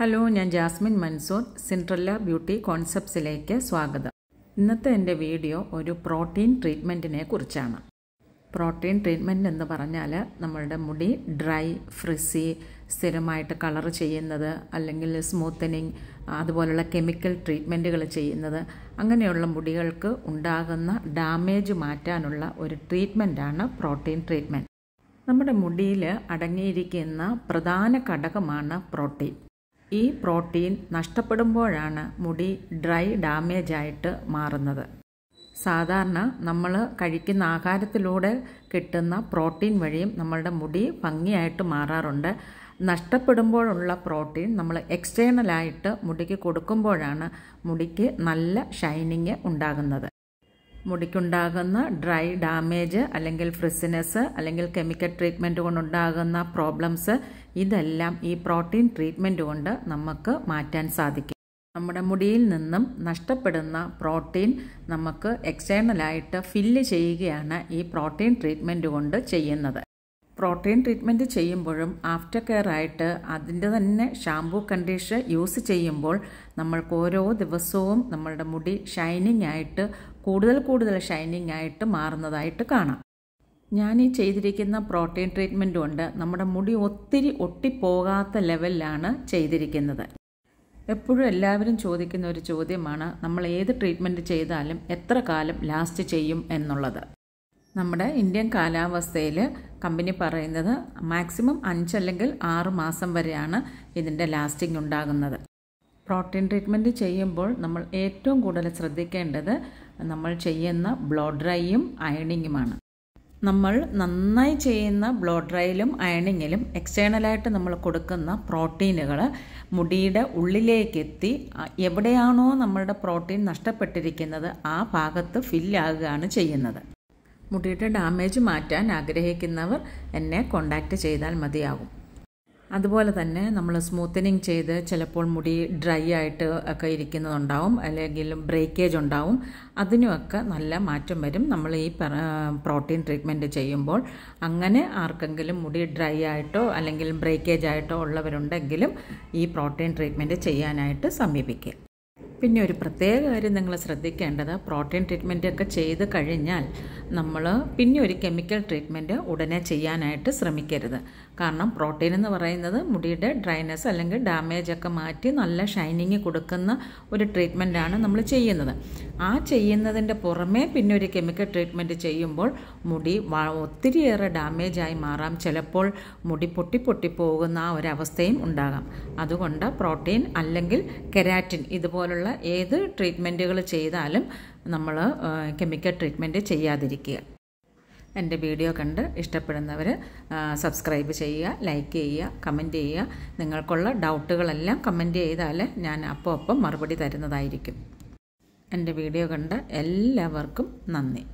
hello ഞാൻ Jasmine Mansoor Cinderella beauty കോൺസെപ്റ്റ്സിലേക്ക് സ്വാഗതം ഇന്നത്തെ എൻ്റെ വീഡിയോ ഒരു പ്രോട്ടീൻ ട്രീറ്റ്മെൻറ്റിനെ കുറിച്ചാണ് പ്രോട്ടീൻ ട്രീറ്റ്മെൻറ്റ് എന്ന് പറഞ്ഞാൽ നമ്മളുടെ മുടി ഡ്രൈ ഫ്രിസി സ്ഥിരമായിട്ട് കളർ ചെയ്യുന്നത് അല്ലെങ്കിൽ സ്മൂത്തനിങ് അതുപോലുള്ള കെമിക്കൽ ട്രീറ്റ്മെൻറ്റുകൾ ചെയ്യുന്നത് അങ്ങനെയുള്ള മുടികൾക്ക് ഉണ്ടാകുന്ന ഡാമേജ് മാറ്റാനുള്ള ഒരു ട്രീറ്റ്മെൻറ്റാണ് പ്രോട്ടീൻ ട്രീറ്റ്മെൻറ്റ് നമ്മുടെ മുടിയിൽ അടങ്ങിയിരിക്കുന്ന പ്രധാന ഘടകമാണ് പ്രോട്ടീൻ ഈ പ്രോട്ടീൻ നഷ്ടപ്പെടുമ്പോഴാണ് മുടി ഡ്രൈ ഡാമേജ് ആയിട്ട് മാറുന്നത് സാധാരണ നമ്മൾ കഴിക്കുന്ന ആഹാരത്തിലൂടെ കിട്ടുന്ന പ്രോട്ടീൻ വഴിയും നമ്മളുടെ മുടി ഭംഗിയായിട്ട് മാറാറുണ്ട് നഷ്ടപ്പെടുമ്പോഴുള്ള പ്രോട്ടീൻ നമ്മൾ എക്സ്റ്റേണലായിട്ട് മുടിക്ക് കൊടുക്കുമ്പോഴാണ് മുടിക്ക് നല്ല ഷൈനിങ് ഉണ്ടാകുന്നത് മുടിക്കുണ്ടാകുന്ന ഡ്രൈ ഡാമേജ് അല്ലെങ്കിൽ ഫ്രിസിനെസ് അല്ലെങ്കിൽ കെമിക്കൽ ട്രീറ്റ്മെൻറ്റ് കൊണ്ടുണ്ടാകുന്ന പ്രോബ്ലംസ് ഇതെല്ലാം ഈ പ്രോട്ടീൻ ട്രീറ്റ്മെൻറ്റ് കൊണ്ട് നമുക്ക് മാറ്റാൻ സാധിക്കും നമ്മുടെ മുടിയിൽ നിന്നും നഷ്ടപ്പെടുന്ന പ്രോട്ടീൻ നമുക്ക് എക്സ്റ്റേണലായിട്ട് ഫില്ല് ചെയ്യുകയാണ് ഈ പ്രോട്ടീൻ ട്രീറ്റ്മെൻറ്റ് കൊണ്ട് ചെയ്യുന്നത് പ്രോട്ടീൻ ട്രീറ്റ്മെൻറ്റ് ചെയ്യുമ്പോഴും ആഫ്റ്റർ കെയർ ആയിട്ട് അതിൻ്റെ തന്നെ ഷാംപൂ കണ്ടീഷർ യൂസ് ചെയ്യുമ്പോൾ നമ്മൾക്ക് ഓരോ ദിവസവും നമ്മളുടെ മുടി ഷൈനിങ് ആയിട്ട് കൂടുതൽ കൂടുതൽ ഷൈനിങ് ആയിട്ട് മാറുന്നതായിട്ട് കാണാം ഞാൻ ഈ ചെയ്തിരിക്കുന്ന പ്രോട്ടീൻ ട്രീറ്റ്മെൻറ്റ് കൊണ്ട് നമ്മുടെ മുടി ഒത്തിരി ഒട്ടിപ്പോകാത്ത ലെവലിലാണ് ചെയ്തിരിക്കുന്നത് എപ്പോഴും എല്ലാവരും ചോദിക്കുന്ന ഒരു ചോദ്യമാണ് നമ്മൾ ഏത് ട്രീറ്റ്മെൻറ്റ് ചെയ്താലും എത്ര കാലം ലാസ്റ്റ് ചെയ്യും എന്നുള്ളത് നമ്മുടെ ഇന്ത്യൻ കാലാവസ്ഥയിൽ കമ്പനി പറയുന്നത് മാക്സിമം അഞ്ചല്ലെങ്കിൽ ആറ് മാസം വരെയാണ് ഇതിൻ്റെ ലാസ്റ്റിംഗ് ഉണ്ടാകുന്നത് പ്രോട്ടീൻ ട്രീറ്റ്മെൻറ്റ് ചെയ്യുമ്പോൾ നമ്മൾ ഏറ്റവും കൂടുതൽ ശ്രദ്ധിക്കേണ്ടത് നമ്മൾ ചെയ്യുന്ന ബ്ലോ ഡ്രൈയും അയണിങ്ങുമാണ് നമ്മൾ നന്നായി ചെയ്യുന്ന ബ്ലോ ഡ്രൈയിലും അയണിങ്ങിലും എക്സ്റ്റേണലായിട്ട് നമ്മൾ കൊടുക്കുന്ന പ്രോട്ടീനുകൾ മുടിയുടെ ഉള്ളിലേക്കെത്തി എവിടെയാണോ നമ്മളുടെ പ്രോട്ടീൻ നഷ്ടപ്പെട്ടിരിക്കുന്നത് ആ ഭാഗത്ത് ഫില്ലാകുകയാണ് ചെയ്യുന്നത് മുടിയുടെ ഡാമേജ് മാറ്റാൻ ആഗ്രഹിക്കുന്നവർ എന്നെ കോണ്ടാക്റ്റ് ചെയ്താൽ മതിയാകും അതുപോലെ തന്നെ നമ്മൾ സ്മൂത്തനിങ് ചെയ്ത് ചിലപ്പോൾ മുടി ഡ്രൈ ആയിട്ട് ഒക്കെ ഇരിക്കുന്നതുണ്ടാവും അല്ലെങ്കിൽ ബ്രേക്കേജ് ഉണ്ടാവും അതിനുമൊക്കെ നല്ല മാറ്റം വരും നമ്മൾ ഈ പ്രോട്ടീൻ ട്രീറ്റ്മെൻ്റ് ചെയ്യുമ്പോൾ അങ്ങനെ ആർക്കെങ്കിലും മുടി ഡ്രൈ ആയിട്ടോ അല്ലെങ്കിൽ ബ്രേക്കേജ് ആയിട്ടോ ഉള്ളവരുണ്ടെങ്കിലും ഈ പ്രോട്ടീൻ ട്രീറ്റ്മെൻറ്റ് ചെയ്യാനായിട്ട് സമീപിക്കുക പിന്നെ ഒരു പ്രത്യേക കാര്യം നിങ്ങൾ ശ്രദ്ധിക്കേണ്ടത് പ്രോട്ടീൻ ട്രീറ്റ്മെൻ്റ് ഒക്കെ ചെയ്ത് കഴിഞ്ഞാൽ നമ്മൾ പിന്നെ ഒരു കെമിക്കൽ ട്രീറ്റ്മെൻറ്റ് ഉടനെ ചെയ്യാനായിട്ട് ശ്രമിക്കരുത് കാരണം പ്രോട്ടീൻ എന്ന് പറയുന്നത് മുടിയുടെ ഡ്രൈനസ് അല്ലെങ്കിൽ ഡാമേജ് ഒക്കെ മാറ്റി നല്ല ഷൈനിങ് കൊടുക്കുന്ന ഒരു ട്രീറ്റ്മെൻറ്റാണ് നമ്മൾ ചെയ്യുന്നത് ആ ചെയ്യുന്നതിൻ്റെ പുറമേ പിന്നെ ഒരു കെമിക്കൽ ട്രീറ്റ്മെൻറ്റ് ചെയ്യുമ്പോൾ മുടി ഒത്തിരിയേറെ ഡാമേജായി മാറാം ചിലപ്പോൾ മുടി പൊട്ടി പൊട്ടി പോകുന്ന ആ ഒരവസ്ഥയും ഉണ്ടാകാം അതുകൊണ്ട് പ്രോട്ടീൻ അല്ലെങ്കിൽ കെരാറ്റിൻ ഇതുപോലുള്ള ഏത് ട്രീറ്റ്മെൻറ്റുകൾ ചെയ്താലും നമ്മൾ കെമിക്കൽ ട്രീറ്റ്മെൻറ്റ് ചെയ്യാതിരിക്കുക എൻ്റെ വീഡിയോ കണ്ട് ഇഷ്ടപ്പെടുന്നവർ സബ്സ്ക്രൈബ് ചെയ്യുക ലൈക്ക് ചെയ്യുക കമൻറ്റ് ചെയ്യുക നിങ്ങൾക്കുള്ള ഡൗട്ടുകളെല്ലാം കമൻറ്റ് ചെയ്താൽ ഞാൻ അപ്പോൾ അപ്പം മറുപടി തരുന്നതായിരിക്കും എൻ്റെ വീഡിയോ കണ്ട എല്ലാവർക്കും നന്ദി